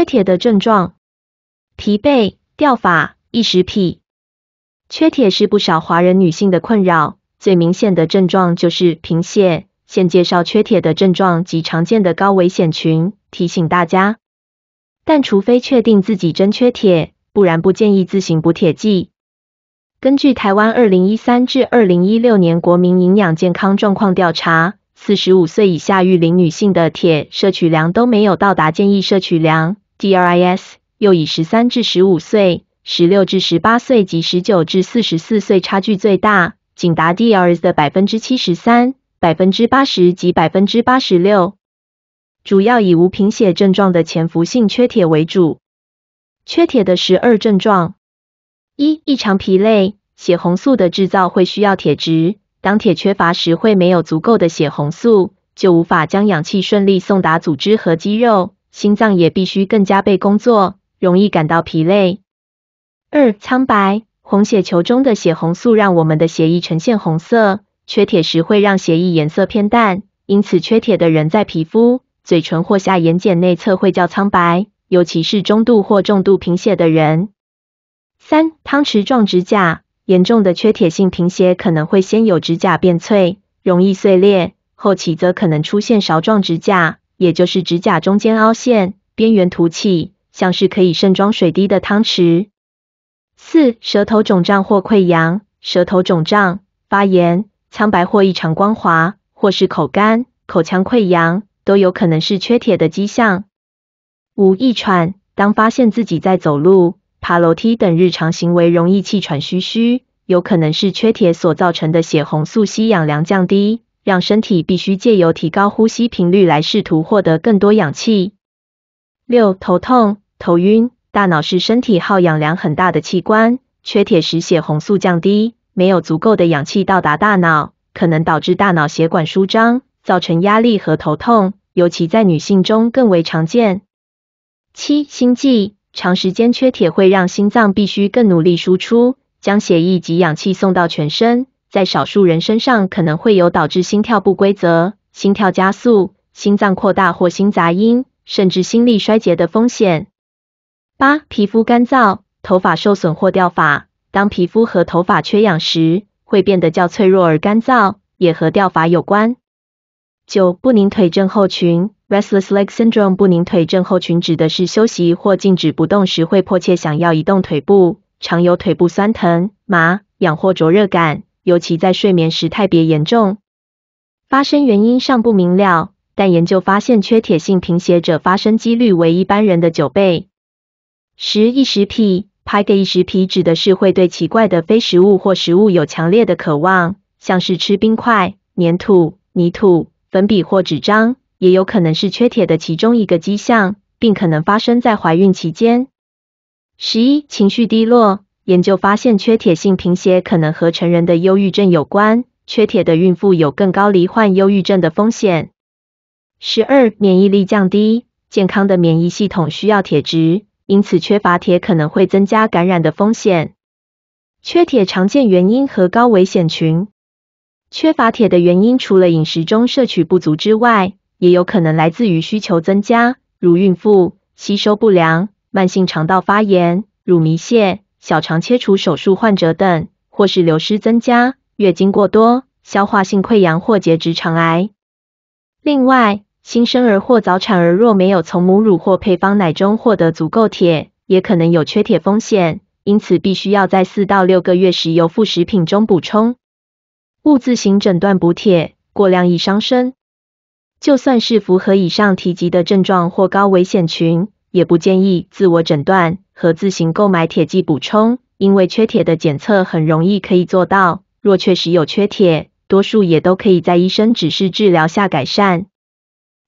缺铁的症状：疲惫、掉发、异食癖。缺铁是不少华人女性的困扰，最明显的症状就是贫血。现介绍缺铁的症状及常见的高危险群，提醒大家。但除非确定自己真缺铁，不然不建议自行补铁剂。根据台湾2013至2016年国民营养健康状况调查，45岁以下育龄女性的铁摄取量都没有到达建议摄取量。DRIs 又以十三至十五岁、十六至十八岁及十九至四十四岁差距最大，仅达 DRIs 的百分之七十三、百分之八十及百分之八十六，主要以无贫血症状的潜伏性缺铁为主。缺铁的十二症状：一、异常疲累。血红素的制造会需要铁质，当铁缺乏时，会没有足够的血红素，就无法将氧气顺利送达组织和肌肉。心脏也必须更加被工作，容易感到疲累。二、苍白，红血球中的血红素让我们的血液呈现红色，缺铁时会让血液颜色偏淡，因此缺铁的人在皮肤、嘴唇或下眼睑内侧会较苍白，尤其是中度或重度贫血的人。三、汤匙状指甲，严重的缺铁性贫血可能会先有指甲变脆，容易碎裂，后期则可能出现勺状指甲。也就是指甲中间凹陷，边缘凸起，像是可以盛装水滴的汤匙。四，舌头肿胀或溃疡，舌头肿胀、发炎、苍白或异常光滑，或是口干、口腔溃疡，都有可能是缺铁的迹象。五，易喘，当发现自己在走路、爬楼梯等日常行为容易气喘吁吁，有可能是缺铁所造成的血红素吸氧量降低。让身体必须借由提高呼吸频率来试图获得更多氧气。六、头痛、头晕，大脑是身体耗氧量很大的器官，缺铁时血红素降低，没有足够的氧气到达大脑，可能导致大脑血管舒张，造成压力和头痛，尤其在女性中更为常见。七、心悸，长时间缺铁会让心脏必须更努力输出，将血液及氧气送到全身。在少数人身上可能会有导致心跳不规则、心跳加速、心脏扩大或心杂音，甚至心力衰竭的风险。八、皮肤干燥、头发受损或掉发。当皮肤和头发缺氧时，会变得较脆弱而干燥，也和掉发有关。九、不宁腿症候群 （Restless Leg Syndrome）。不宁腿症候群指的是休息或静止不动时会迫切想要移动腿部，常有腿部酸疼、麻痒或灼热感。尤其在睡眠时特别严重，发生原因尚不明了，但研究发现缺铁性贫血者发生几率为一般人的九倍。十异食癖，排个异食癖指的是会对奇怪的非食物或食物有强烈的渴望，像是吃冰块、粘土、泥土、粉笔或纸张，也有可能是缺铁的其中一个迹象，并可能发生在怀孕期间。十一情绪低落。研究发现，缺铁性贫血可能和成人的忧郁症有关。缺铁的孕妇有更高罹患忧郁症的风险。十二，免疫力降低。健康的免疫系统需要铁质，因此缺乏铁可能会增加感染的风险。缺铁常见原因和高危险群。缺乏铁的原因，除了饮食中摄取不足之外，也有可能来自于需求增加，如孕妇、吸收不良、慢性肠道发炎、乳糜泻。小肠切除手术患者等，或是流失增加、月经过多、消化性溃疡或结直肠癌。另外，新生儿或早产儿若没有从母乳或配方奶中获得足够铁，也可能有缺铁风险，因此必须要在四到六个月时由副食品中补充。勿自行诊断补铁，过量易伤身。就算是符合以上提及的症状或高危险群，也不建议自我诊断。和自行购买铁剂补充，因为缺铁的检测很容易可以做到。若确实有缺铁，多数也都可以在医生指示治疗下改善。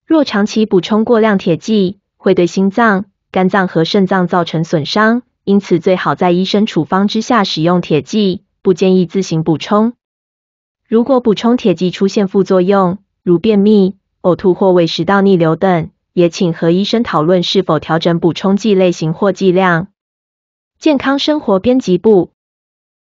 若长期补充过量铁剂，会对心脏、肝脏和肾脏造成损伤，因此最好在医生处方之下使用铁剂，不建议自行补充。如果补充铁剂出现副作用，如便秘、呕吐或胃食道逆流等。也请和医生讨论是否调整补充剂类型或剂量。健康生活编辑部。